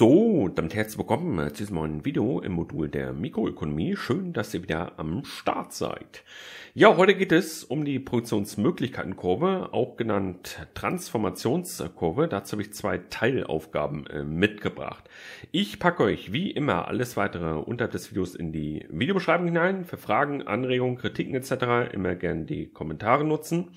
So, damit herzlich willkommen zu diesem neuen Video im Modul der Mikroökonomie. Schön, dass ihr wieder am Start seid. Ja, heute geht es um die Produktionsmöglichkeitenkurve, auch genannt Transformationskurve. Dazu habe ich zwei Teilaufgaben äh, mitgebracht. Ich packe euch wie immer alles weitere unterhalb des Videos in die Videobeschreibung hinein. Für Fragen, Anregungen, Kritiken etc. immer gerne die Kommentare nutzen.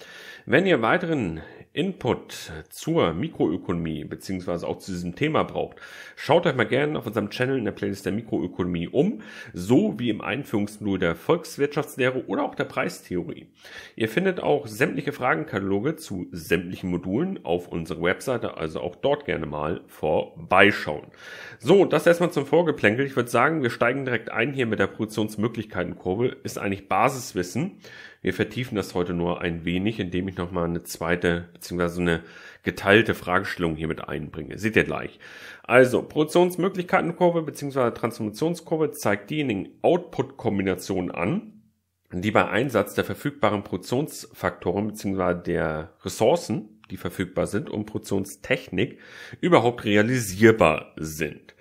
Wenn ihr weiteren Input zur Mikroökonomie beziehungsweise auch zu diesem Thema braucht, schaut euch mal gerne auf unserem Channel in der Playlist der Mikroökonomie um, so wie im Einführungsmodul der Volkswirtschaftslehre oder auch der Preistheorie. Ihr findet auch sämtliche Fragenkataloge zu sämtlichen Modulen auf unserer Webseite, also auch dort gerne mal vorbeischauen. So, das erstmal zum Vorgeplänkel. Ich würde sagen, wir steigen direkt ein hier mit der Produktionsmöglichkeitenkurve. Ist eigentlich Basiswissen. Wir vertiefen das heute nur ein wenig, indem ich nochmal eine zweite bzw. eine geteilte Fragestellung hier mit einbringe. Seht ihr gleich. Also, Produktionsmöglichkeitenkurve bzw. Transformationskurve zeigt diejenigen Output-Kombinationen an, die bei Einsatz der verfügbaren Produktionsfaktoren bzw. der Ressourcen, die verfügbar sind, und Produktionstechnik überhaupt realisierbar sind.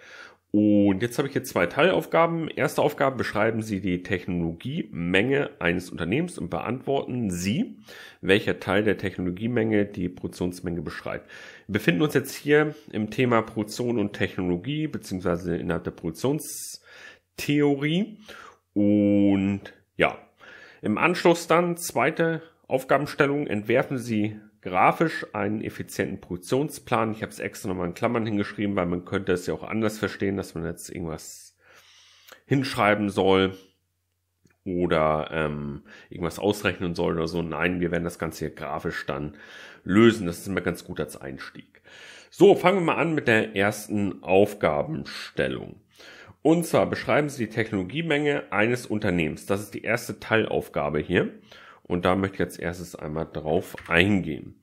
Und jetzt habe ich hier zwei Teilaufgaben. Erste Aufgabe, beschreiben Sie die Technologiemenge eines Unternehmens und beantworten Sie, welcher Teil der Technologiemenge die Produktionsmenge beschreibt. Wir befinden uns jetzt hier im Thema Produktion und Technologie, beziehungsweise innerhalb der Produktionstheorie. Und ja, im Anschluss dann zweite Aufgabenstellung, entwerfen Sie grafisch einen effizienten Produktionsplan. Ich habe es extra nochmal in Klammern hingeschrieben, weil man könnte es ja auch anders verstehen, dass man jetzt irgendwas hinschreiben soll oder ähm, irgendwas ausrechnen soll oder so. Nein, wir werden das Ganze hier grafisch dann lösen. Das ist immer ganz gut als Einstieg. So, fangen wir mal an mit der ersten Aufgabenstellung. Und zwar beschreiben Sie die Technologiemenge eines Unternehmens. Das ist die erste Teilaufgabe hier. Und da möchte ich jetzt erstes einmal drauf eingehen.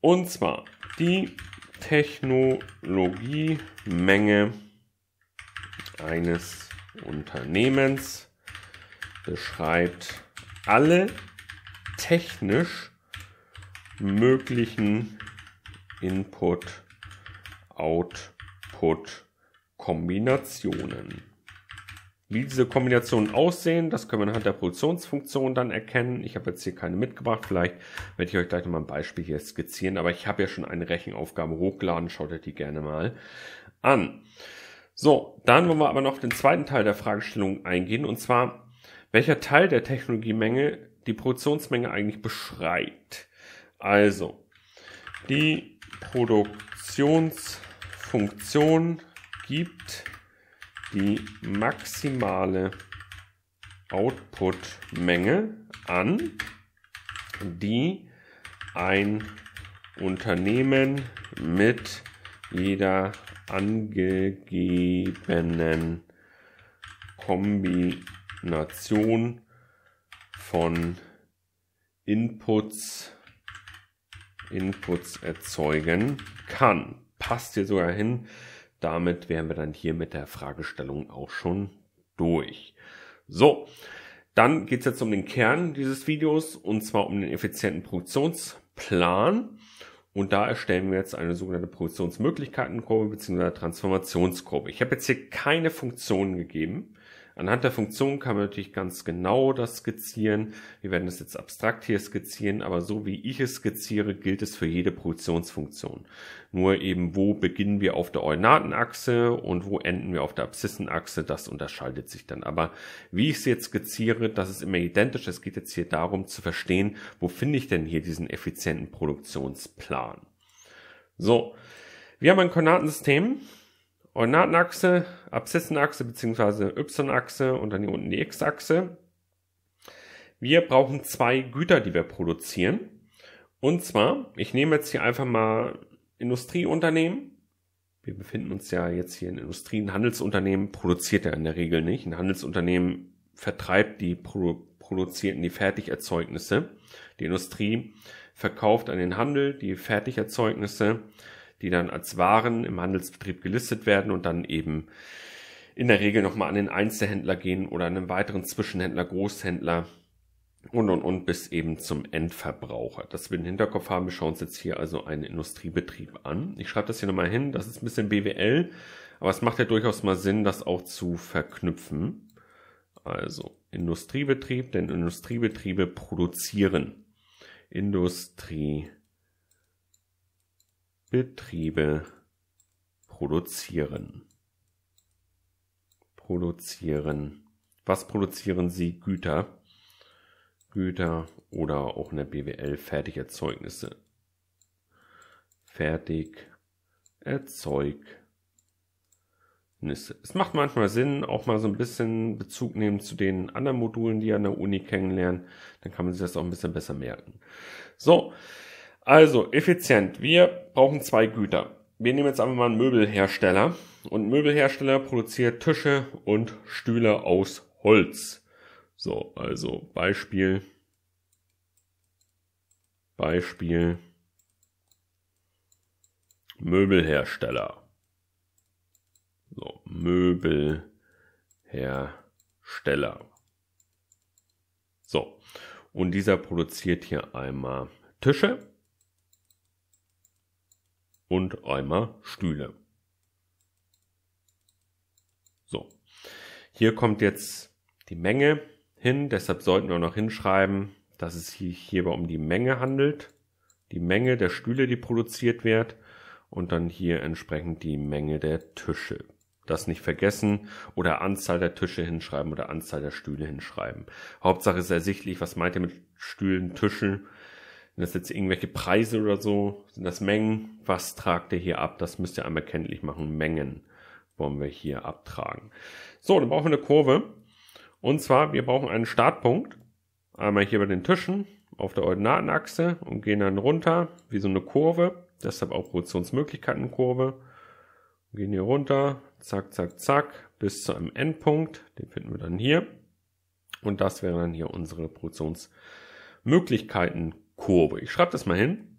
Und zwar die Technologiemenge eines Unternehmens beschreibt alle technisch möglichen Input-Output-Kombinationen. Wie diese Kombinationen aussehen, das können wir anhand der Produktionsfunktion dann erkennen. Ich habe jetzt hier keine mitgebracht. Vielleicht werde ich euch gleich nochmal ein Beispiel hier skizzieren. Aber ich habe ja schon eine Rechenaufgabe hochgeladen. Schaut euch die gerne mal an. So, dann wollen wir aber noch den zweiten Teil der Fragestellung eingehen. Und zwar, welcher Teil der Technologiemenge die Produktionsmenge eigentlich beschreibt. Also, die Produktionsfunktion gibt die maximale Output-Menge an, die ein Unternehmen mit jeder angegebenen Kombination von Inputs, Inputs erzeugen kann. Passt hier sogar hin damit wären wir dann hier mit der Fragestellung auch schon durch. So, dann geht es jetzt um den Kern dieses Videos und zwar um den effizienten Produktionsplan. Und da erstellen wir jetzt eine sogenannte Produktionsmöglichkeitenkurve bzw. Transformationskurve. Ich habe jetzt hier keine Funktionen gegeben. Anhand der Funktion kann man natürlich ganz genau das skizzieren. Wir werden das jetzt abstrakt hier skizzieren, aber so wie ich es skizziere, gilt es für jede Produktionsfunktion. Nur eben, wo beginnen wir auf der Ornatenachse und wo enden wir auf der Absissenachse, das unterscheidet sich dann. Aber wie ich es jetzt skizziere, das ist immer identisch. Es geht jetzt hier darum zu verstehen, wo finde ich denn hier diesen effizienten Produktionsplan. So, wir haben ein Koordinatensystem. Ornatenachse, Abszessenachse bzw. Y-Achse und dann hier unten die X-Achse. Wir brauchen zwei Güter, die wir produzieren. Und zwar, ich nehme jetzt hier einfach mal Industrieunternehmen. Wir befinden uns ja jetzt hier in Industrie. Ein Handelsunternehmen produziert ja in der Regel nicht. Ein Handelsunternehmen vertreibt die Produ produzierten, die Fertigerzeugnisse. Die Industrie verkauft an den Handel die Fertigerzeugnisse die dann als Waren im Handelsbetrieb gelistet werden und dann eben in der Regel nochmal an den Einzelhändler gehen oder einen weiteren Zwischenhändler, Großhändler und und und bis eben zum Endverbraucher. Das wir den Hinterkopf haben, wir schauen uns jetzt hier also einen Industriebetrieb an. Ich schreibe das hier nochmal hin, das ist ein bisschen BWL, aber es macht ja durchaus mal Sinn, das auch zu verknüpfen. Also Industriebetrieb, denn Industriebetriebe produzieren. Industrie Betriebe produzieren. Produzieren. Was produzieren sie? Güter. Güter oder auch in der BWL Fertigerzeugnisse. Fertig Erzeugnisse. Es macht manchmal Sinn, auch mal so ein bisschen Bezug nehmen zu den anderen Modulen, die an der Uni kennenlernen. Dann kann man sich das auch ein bisschen besser merken. So, also, effizient. Wir brauchen zwei Güter. Wir nehmen jetzt einfach mal einen Möbelhersteller. Und Möbelhersteller produziert Tische und Stühle aus Holz. So, also Beispiel. Beispiel. Möbelhersteller. So, Möbelhersteller. So, und dieser produziert hier einmal Tische und einmal Stühle. So, hier kommt jetzt die Menge hin, deshalb sollten wir noch hinschreiben, dass es sich hierbei um die Menge handelt, die Menge der Stühle, die produziert wird und dann hier entsprechend die Menge der Tische. Das nicht vergessen oder Anzahl der Tische hinschreiben oder Anzahl der Stühle hinschreiben. Hauptsache ist ersichtlich, was meint ihr mit Stühlen, Tischen? Sind das jetzt irgendwelche Preise oder so? Sind das Mengen? Was tragt ihr hier ab? Das müsst ihr einmal kenntlich machen. Mengen wollen wir hier abtragen. So, dann brauchen wir eine Kurve. Und zwar, wir brauchen einen Startpunkt. Einmal hier bei den Tischen auf der Ordinatenachse und gehen dann runter, wie so eine Kurve. Deshalb auch Positionsmöglichkeitenkurve. Gehen hier runter, zack, zack, zack, bis zu einem Endpunkt. Den finden wir dann hier. Und das wäre dann hier unsere Produktionsmöglichkeiten Kurve. Ich schreibe das mal hin.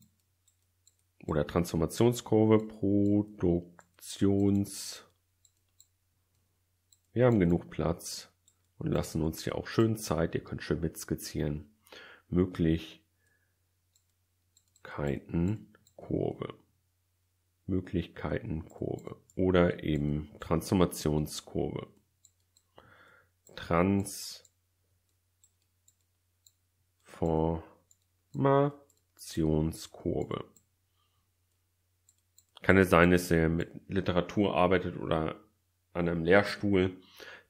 Oder Transformationskurve, Produktions. Wir haben genug Platz und lassen uns hier auch schön Zeit. Ihr könnt schön mitskizzieren. Möglichkeiten, Kurve. Möglichkeiten, Kurve. Oder eben Transformationskurve. Trans. For Informationskurve. Kann es sein, dass ihr mit Literatur arbeitet oder an einem Lehrstuhl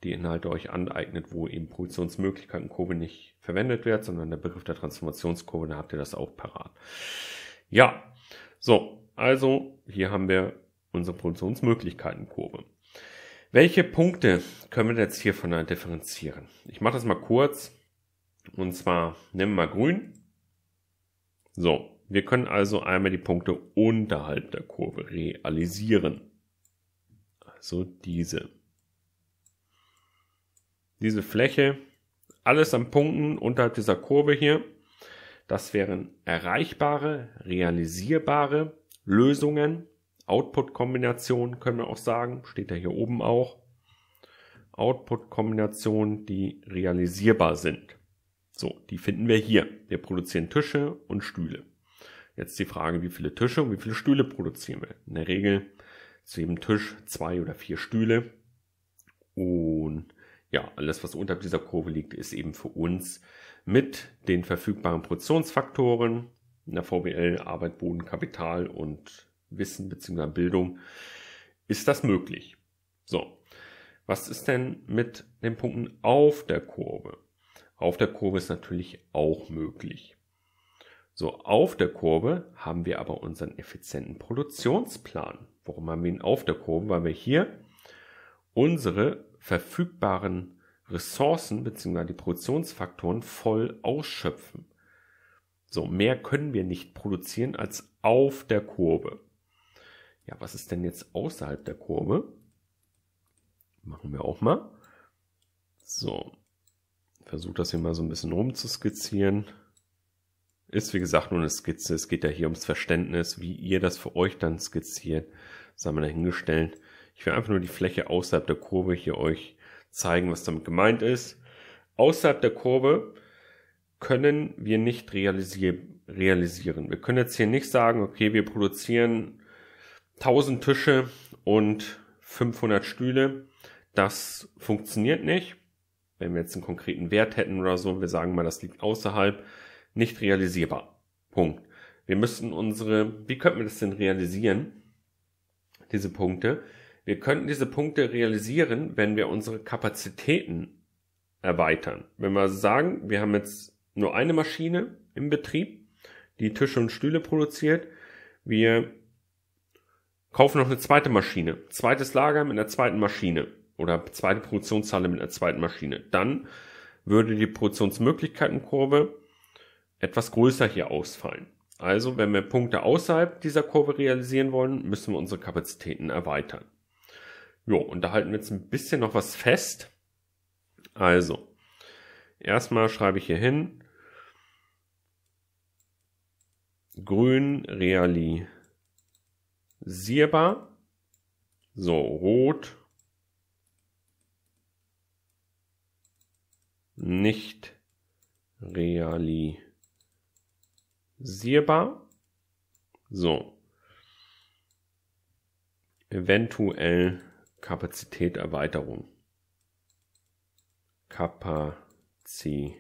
die Inhalte euch aneignet, wo eben Positionsmöglichkeitenkurve nicht verwendet wird, sondern der Begriff der Transformationskurve, da habt ihr das auch parat. Ja, so, also hier haben wir unsere Produktionsmöglichkeitenkurve. Welche Punkte können wir jetzt hier voneinander differenzieren? Ich mache das mal kurz. Und zwar nehmen wir mal grün. So, wir können also einmal die Punkte unterhalb der Kurve realisieren. Also diese. Diese Fläche, alles an Punkten unterhalb dieser Kurve hier, das wären erreichbare, realisierbare Lösungen. Output-Kombinationen können wir auch sagen, steht ja hier oben auch. Output-Kombinationen, die realisierbar sind. So, die finden wir hier. Wir produzieren Tische und Stühle. Jetzt die Frage, wie viele Tische und wie viele Stühle produzieren wir? In der Regel zu jedem Tisch zwei oder vier Stühle. Und ja, alles, was unterhalb dieser Kurve liegt, ist eben für uns mit den verfügbaren Produktionsfaktoren in der VWL, Arbeit, Boden, Kapital und Wissen bzw. Bildung, ist das möglich. So, was ist denn mit den Punkten auf der Kurve? Auf der Kurve ist natürlich auch möglich. So, auf der Kurve haben wir aber unseren effizienten Produktionsplan. Warum haben wir ihn auf der Kurve? Weil wir hier unsere verfügbaren Ressourcen bzw. die Produktionsfaktoren voll ausschöpfen. So, mehr können wir nicht produzieren als auf der Kurve. Ja, was ist denn jetzt außerhalb der Kurve? Machen wir auch mal. So, versuche das hier mal so ein bisschen rumzuskizzieren. Ist wie gesagt nur eine Skizze. Es geht ja hier ums Verständnis, wie ihr das für euch dann skizziert. Das haben wir dahingestellt. Ich will einfach nur die Fläche außerhalb der Kurve hier euch zeigen, was damit gemeint ist. Außerhalb der Kurve können wir nicht realisier realisieren. Wir können jetzt hier nicht sagen, okay, wir produzieren 1000 Tische und 500 Stühle. Das funktioniert nicht wenn wir jetzt einen konkreten Wert hätten oder so, wir sagen mal, das liegt außerhalb, nicht realisierbar. Punkt. Wir müssten unsere, wie könnten wir das denn realisieren? Diese Punkte. Wir könnten diese Punkte realisieren, wenn wir unsere Kapazitäten erweitern. Wenn wir sagen, wir haben jetzt nur eine Maschine im Betrieb, die Tische und Stühle produziert, wir kaufen noch eine zweite Maschine, zweites Lager mit einer zweiten Maschine oder zweite Produktionshalle mit einer zweiten Maschine. Dann würde die Produktionsmöglichkeitenkurve etwas größer hier ausfallen. Also, wenn wir Punkte außerhalb dieser Kurve realisieren wollen, müssen wir unsere Kapazitäten erweitern. Jo, und da halten wir jetzt ein bisschen noch was fest. Also, erstmal schreibe ich hier hin, grün realisierbar, so rot nicht realisierbar. So. Eventuell Kapazitäterweiterung. Kapazität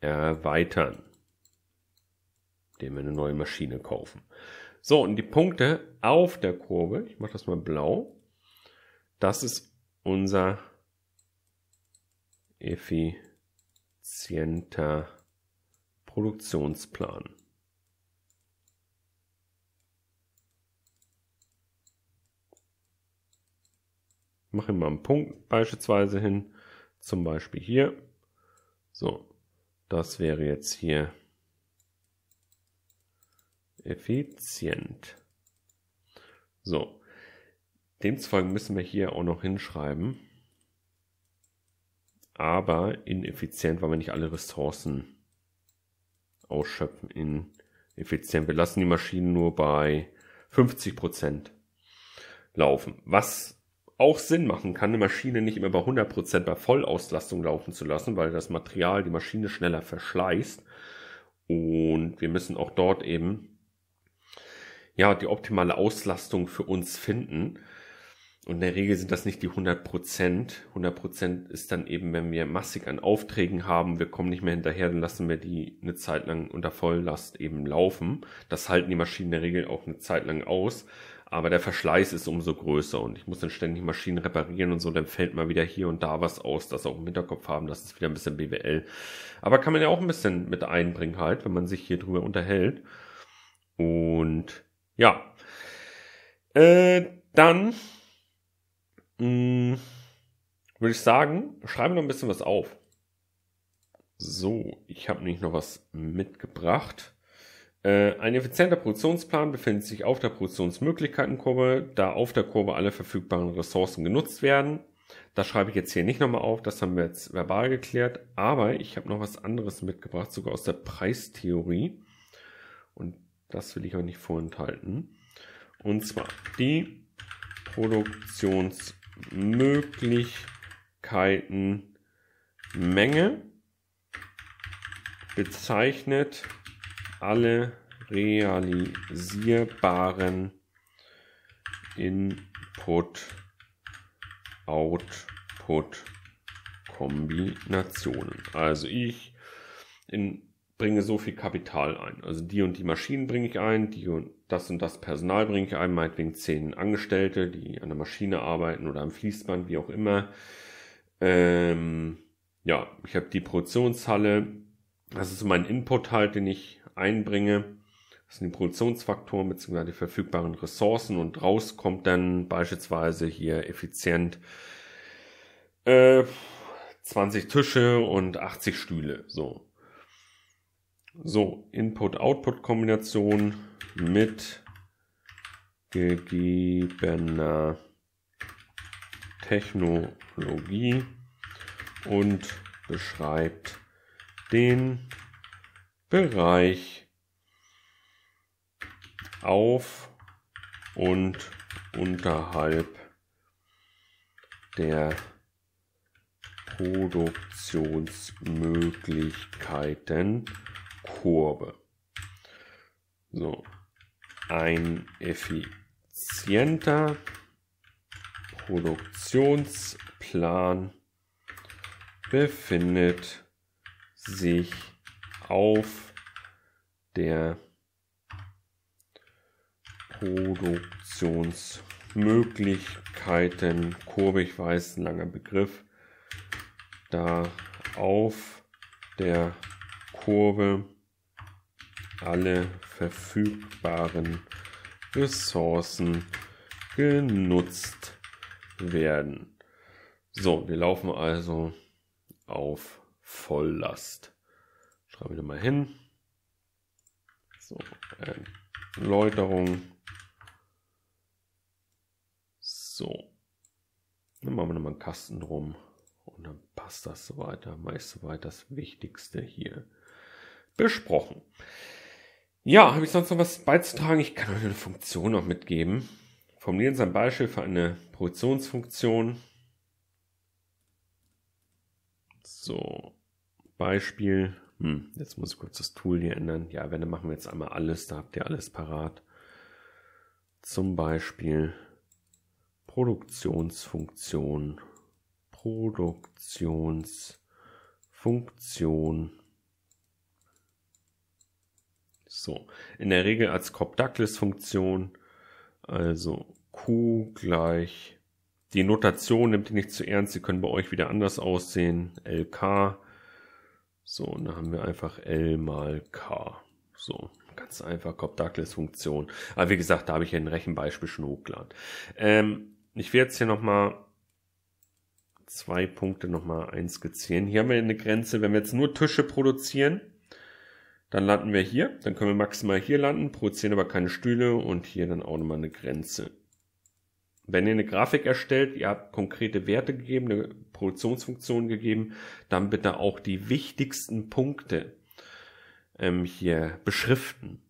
erweitern, indem wir eine neue Maschine kaufen. So, und die Punkte auf der Kurve, ich mache das mal blau, das ist unser effizienter Produktionsplan. Mache mal einen Punkt beispielsweise hin, zum Beispiel hier. So, das wäre jetzt hier effizient. So, demzufolge müssen wir hier auch noch hinschreiben aber ineffizient, weil wir nicht alle Ressourcen ausschöpfen in effizient. Wir lassen die Maschinen nur bei 50% Prozent laufen. Was auch Sinn machen kann, eine Maschine nicht immer bei 100% Prozent bei Vollauslastung laufen zu lassen, weil das Material die Maschine schneller verschleißt. Und wir müssen auch dort eben ja die optimale Auslastung für uns finden. Und in der Regel sind das nicht die 100 100 ist dann eben, wenn wir massig an Aufträgen haben, wir kommen nicht mehr hinterher, dann lassen wir die eine Zeit lang unter Volllast eben laufen. Das halten die Maschinen in der Regel auch eine Zeit lang aus. Aber der Verschleiß ist umso größer und ich muss dann ständig Maschinen reparieren und so, dann fällt mal wieder hier und da was aus, das auch im Hinterkopf haben, das ist wieder ein bisschen BWL. Aber kann man ja auch ein bisschen mit einbringen halt, wenn man sich hier drüber unterhält. Und ja. Äh, dann mh, mm, würde ich sagen, schreiben wir noch ein bisschen was auf. So, ich habe nämlich noch was mitgebracht. Äh, ein effizienter Produktionsplan befindet sich auf der Produktionsmöglichkeitenkurve, da auf der Kurve alle verfügbaren Ressourcen genutzt werden. Das schreibe ich jetzt hier nicht nochmal auf, das haben wir jetzt verbal geklärt, aber ich habe noch was anderes mitgebracht, sogar aus der Preistheorie. Und das will ich euch nicht vorenthalten. Und zwar die Produktions Möglichkeiten Menge bezeichnet alle realisierbaren Input-Output-Kombinationen. Also ich in, bringe so viel Kapital ein. Also die und die Maschinen bringe ich ein, die und das und das Personal bringe ich ein, meinetwegen zehn Angestellte, die an der Maschine arbeiten oder am Fließband, wie auch immer. Ähm, ja, ich habe die Produktionshalle. Das ist mein Input halt, den ich einbringe. Das sind die Produktionsfaktoren bzw. die verfügbaren Ressourcen und raus kommt dann beispielsweise hier effizient äh, 20 Tische und 80 Stühle. So. So, Input-Output-Kombination mit gegebener Technologie und beschreibt den Bereich auf und unterhalb der Produktionsmöglichkeiten Kurve. So, ein effizienter Produktionsplan befindet sich auf der Produktionsmöglichkeiten Kurve, ich weiß, ein langer Begriff, da auf der Kurve alle verfügbaren Ressourcen genutzt werden. So, wir laufen also auf Volllast. Schreibe wir mal hin. So, ähm, Erläuterung. So. Dann machen wir nochmal einen Kasten drum und dann passt das so weiter. Meist soweit das Wichtigste hier besprochen. Ja, habe ich sonst noch was beizutragen? Ich kann euch eine Funktion noch mitgeben. Formulieren Sie ein Beispiel für eine Produktionsfunktion. So, Beispiel. Hm, jetzt muss ich kurz das Tool hier ändern. Ja, wenn, dann machen wir jetzt einmal alles. Da habt ihr alles parat. Zum Beispiel Produktionsfunktion. Produktionsfunktion. So, in der Regel als Cobb-Douglas-Funktion, also Q gleich, die Notation nimmt ihr nicht zu ernst, sie können bei euch wieder anders aussehen, LK. So, und dann haben wir einfach L mal K. So, ganz einfach Cobb-Douglas-Funktion. Aber wie gesagt, da habe ich ja ein Rechenbeispiel schon hochgeladen. Ähm, ich werde jetzt hier nochmal zwei Punkte nochmal eins einskizzieren. Hier haben wir eine Grenze, wenn wir jetzt nur Tische produzieren, dann landen wir hier, dann können wir maximal hier landen, produzieren aber keine Stühle und hier dann auch nochmal eine Grenze. Wenn ihr eine Grafik erstellt, ihr habt konkrete Werte gegeben, eine Produktionsfunktion gegeben, dann bitte auch die wichtigsten Punkte ähm, hier beschriften.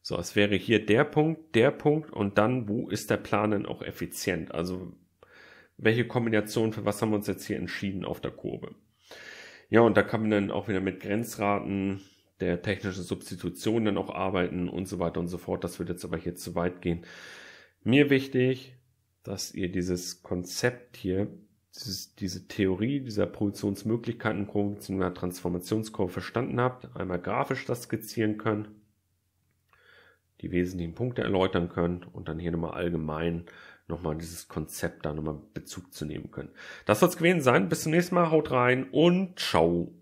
So, es wäre hier der Punkt, der Punkt und dann, wo ist der Plan denn auch effizient? Also, welche Kombination, für was haben wir uns jetzt hier entschieden auf der Kurve? Ja, und da kann man dann auch wieder mit Grenzraten der technischen Substitution dann auch arbeiten und so weiter und so fort. Das wird jetzt aber hier zu weit gehen. Mir wichtig, dass ihr dieses Konzept hier, dieses, diese Theorie dieser Produktionsmöglichkeitenkurve Produktionsmöglichkeiten, einer Transformationskurve verstanden habt, einmal grafisch das skizzieren könnt, die wesentlichen Punkte erläutern könnt und dann hier nochmal allgemein nochmal dieses Konzept da nochmal Bezug zu nehmen können. Das soll's gewesen sein. Bis zum nächsten Mal. Haut rein und ciao.